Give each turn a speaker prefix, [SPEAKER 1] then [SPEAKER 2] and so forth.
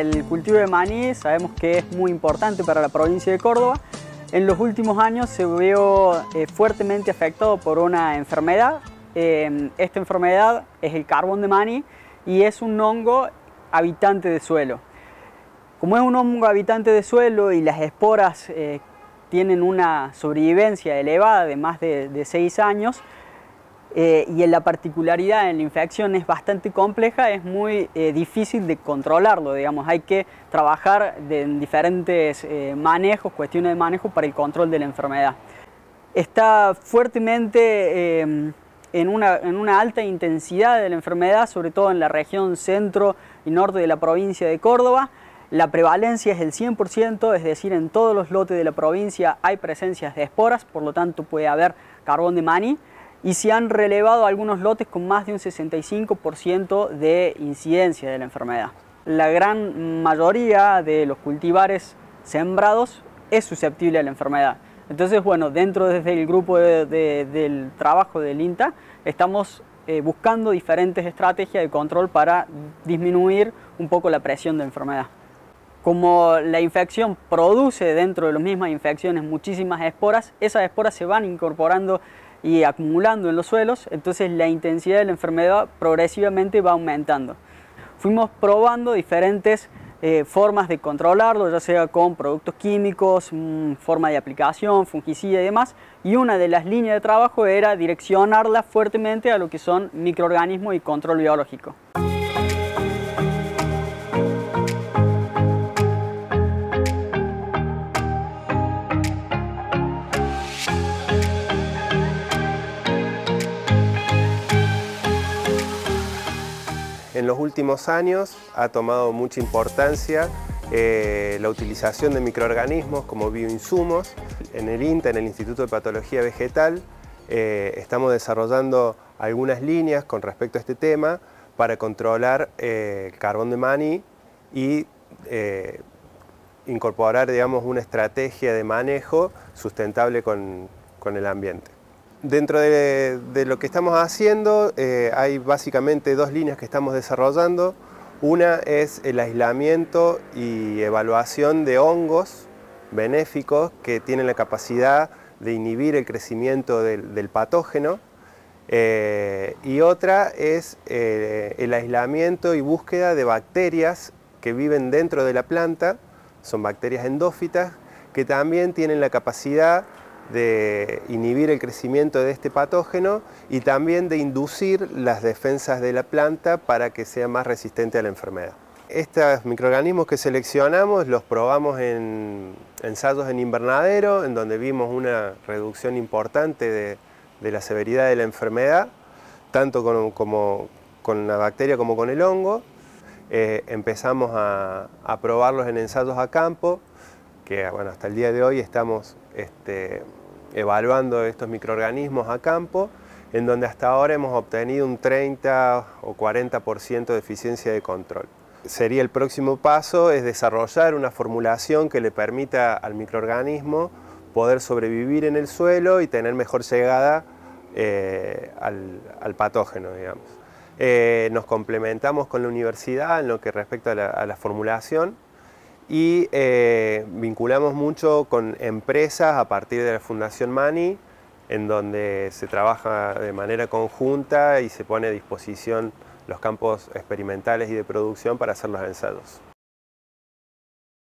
[SPEAKER 1] El cultivo de maní sabemos que es muy importante para la provincia de Córdoba. En los últimos años se vio eh, fuertemente afectado por una enfermedad. Em, esta enfermedad es el carbón de maní y es un hongo habitante de suelo. Como es un hongo habitante de suelo y las esporas eh, tienen una sobrevivencia elevada de más de, de 6 años, eh, y en la particularidad en la infección es bastante compleja, es muy eh, difícil de controlarlo, digamos, hay que trabajar en diferentes eh, manejos, cuestiones de manejo para el control de la enfermedad. Está fuertemente em, en una, en, una, alta intensidad de la enfermedad, sobre todo en la región centro y norte de la provincia de Córdoba. La prevalencia es del 100%, es decir, en todos los lotes de la provincia hay presencias de esporas, por lo tanto puede haber carbón de maní y se han relevado algunos lotes con más de un 65% de incidencia de la enfermedad. La gran mayoría de los cultivares sembrados es susceptible a la enfermedad. Entonces, bueno, dentro desde el grupo del trabajo del INTA, estamos eh, buscando diferentes estrategias de control para disminuir un poco la presión de enfermedad. Como la infección produce dentro de las mismas infecciones muchísimas esporas, esas esporas se van incorporando y acumulando en los suelos, entonces la intensidad de la enfermedad progresivamente va aumentando. Fuimos probando diferentes eh, formas de controlarlo, ya sea con productos químicos, mm, forma de aplicación, fungicida y demás, y una de las líneas de trabajo era direccionarla fuertemente a lo que son microorganismos y control biológico.
[SPEAKER 2] En los últimos años ha tomado mucha importancia eh, la utilización de microorganismos como bioinsumos. En el INTA, en el Instituto de Patología Vegetal, eh, estamos desarrollando algunas líneas con respecto a este tema para controlar eh, carbón de maní y incorporar digamos, una estrategia de manejo sustentable con el ambiente. Dentro de, lo que estamos haciendo eh, hay básicamente dos líneas que estamos desarrollando. Una es el aislamiento y evaluación de hongos benéficos que tienen la capacidad de inhibir el crecimiento del, patógeno. Eh, y otra es eh, el aislamiento y búsqueda de bacterias que viven dentro de la planta, son bacterias endófitas, que también tienen la capacidad de inhibir el crecimiento de este patógeno y también de inducir las defensas de la planta para que sea más resistente a la enfermedad. Estos microorganismos que seleccionamos los probamos en ensayos en invernadero, en donde vimos una reducción importante de, la severidad de la enfermedad, tanto con, la bacteria como con el hongo. Eh, empezamos a, a probarlos en ensayos a campo, que hasta el día de hoy estamos este, evaluando estos microorganismos a campo, en donde hasta ahora hemos obtenido un 30 o 40% de eficiencia de control. Sería el próximo paso es desarrollar una formulación que le permita al microorganismo poder sobrevivir en el suelo y tener mejor llegada eh, al, patógeno, eh, nos complementamos con la universidad en lo que respecta a la formulación, y eh, vinculamos mucho con empresas a partir de la Fundación Mani, en donde se trabaja de manera conjunta y se pone a disposición los campos experimentales y de producción para hacer los ensayos.